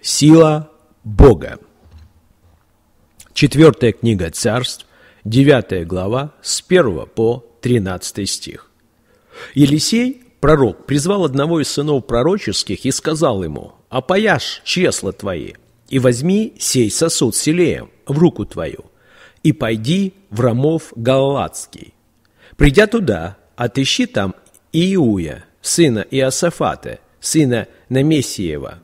Сила Бога. Четвертая книга царств, девятая глава, с 1 по 13 стих. Елисей, пророк, призвал одного из сынов пророческих и сказал ему, «Опояшь чресла твои, и возьми сей сосуд селеем в руку твою, и пойди в Рамов Галладский. Придя туда, отыщи там Иуя, сына Иосафата, сына Намесиева,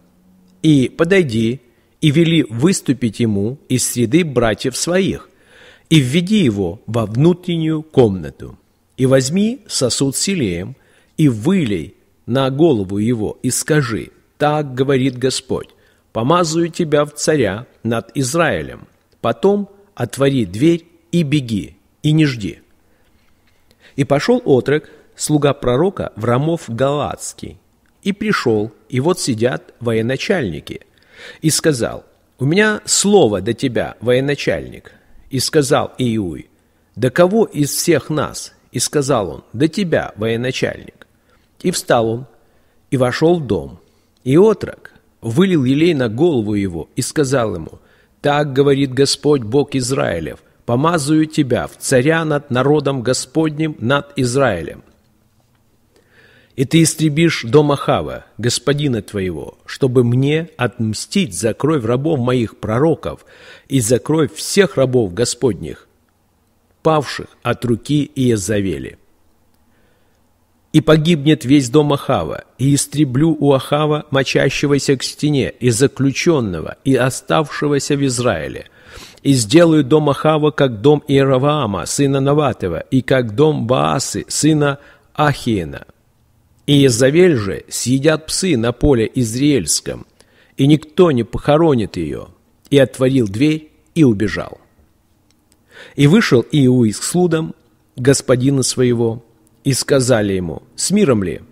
и подойди, и вели выступить ему из среды братьев своих, и введи его во внутреннюю комнату, и возьми сосуд селеем, и вылей на голову его, и скажи, так говорит Господь, помазаю тебя в царя над Израилем, потом отвори дверь и беги, и не жди. И пошел отрок, слуга пророка, в Рамов Галатский, и пришел, и вот сидят военачальники. И сказал, у меня слово до тебя, военачальник. И сказал Иуй, до кого из всех нас? И сказал он, до тебя, военачальник. И встал он, и вошел в дом. И отрок вылил елей на голову его и сказал ему, так говорит Господь Бог Израилев, помазую тебя в царя над народом Господним, над Израилем. И ты истребишь дом Ахава, господина твоего, чтобы мне отмстить за кровь рабов моих пророков и за кровь всех рабов Господних, павших от руки Иезавели. И погибнет весь дом Ахава, и истреблю у Ахава, мочащегося к стене, и заключенного, и оставшегося в Израиле, и сделаю дом Ахава, как дом Иераваама, сына Наватова, и как дом Баасы, сына Ахиена». Иезавель же съедят псы на поле Израильском, и никто не похоронит ее. И отворил дверь и убежал. И вышел Иуи с Слудом, господина своего, и сказали ему, с миром ли?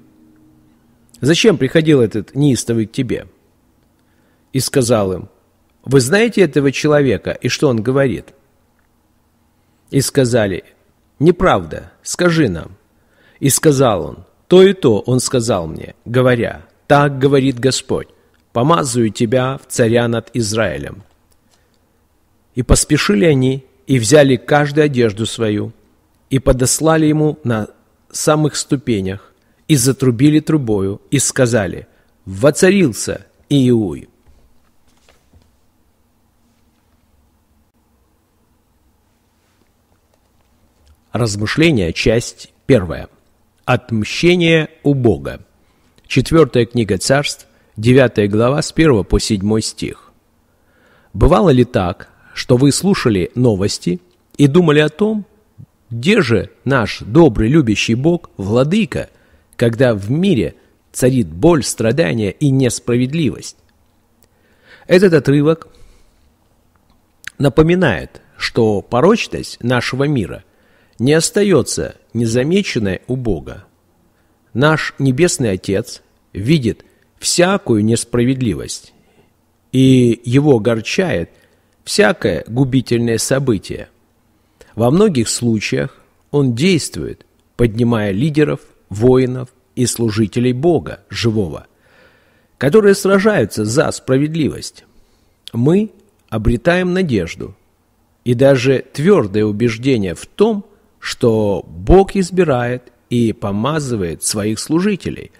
Зачем приходил этот неистовый к тебе? И сказал им, вы знаете этого человека и что он говорит? И сказали, неправда, скажи нам. И сказал он, то и то он сказал мне, говоря, «Так говорит Господь, помазую тебя в царя над Израилем». И поспешили они, и взяли каждую одежду свою, и подослали ему на самых ступенях, и затрубили трубою, и сказали, «Воцарился Иуй». Размышления, часть первая – Отмщение у Бога. Четвертая книга царств, 9 глава с 1 по 7 стих. Бывало ли так, что вы слушали новости и думали о том, где же наш добрый любящий Бог, владыка, когда в мире царит боль, страдания и несправедливость? Этот отрывок напоминает, что порочность нашего мира – не остается незамеченной у Бога. Наш Небесный Отец видит всякую несправедливость, и его огорчает всякое губительное событие. Во многих случаях он действует, поднимая лидеров, воинов и служителей Бога, живого, которые сражаются за справедливость. Мы обретаем надежду и даже твердое убеждение в том, что Бог избирает и помазывает своих служителей,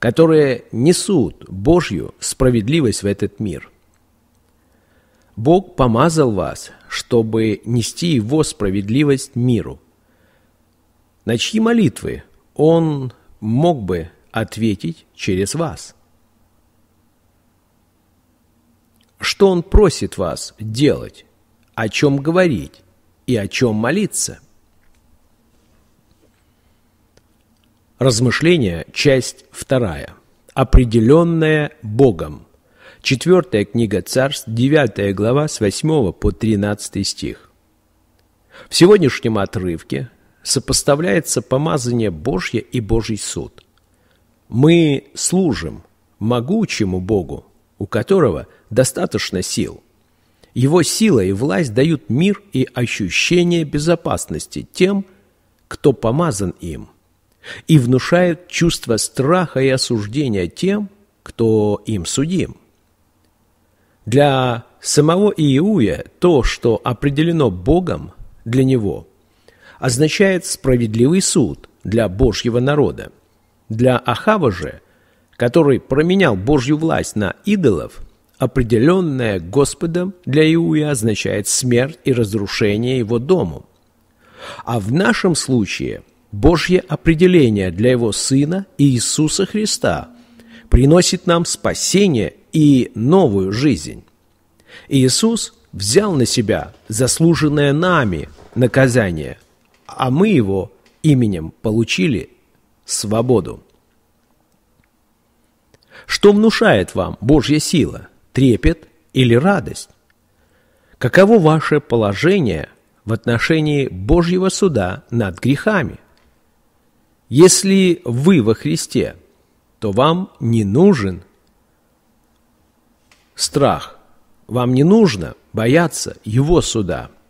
которые несут Божью справедливость в этот мир. Бог помазал вас, чтобы нести Его справедливость миру. На чьи молитвы Он мог бы ответить через вас? Что Он просит вас делать, о чем говорить и о чем молиться? Размышления, часть вторая. Определенная Богом. Четвертая книга Царств, девятая глава, с 8 по 13 стих. В сегодняшнем отрывке сопоставляется помазание Божье и Божий суд. Мы служим могучему Богу, у которого достаточно сил. Его сила и власть дают мир и ощущение безопасности тем, кто помазан им – и внушают чувство страха и осуждения тем, кто им судим. Для самого Иеуя то, что определено Богом для него, означает справедливый суд для Божьего народа. Для Ахава же, который променял Божью власть на идолов, определенное Господом для Иуя означает смерть и разрушение его дому. А в нашем случае – Божье определение для Его Сына Иисуса Христа приносит нам спасение и новую жизнь. Иисус взял на себя заслуженное нами наказание, а мы Его именем получили свободу. Что внушает вам Божья сила, трепет или радость? Каково ваше положение в отношении Божьего суда над грехами? Если вы во Христе, то вам не нужен страх, вам не нужно бояться Его суда –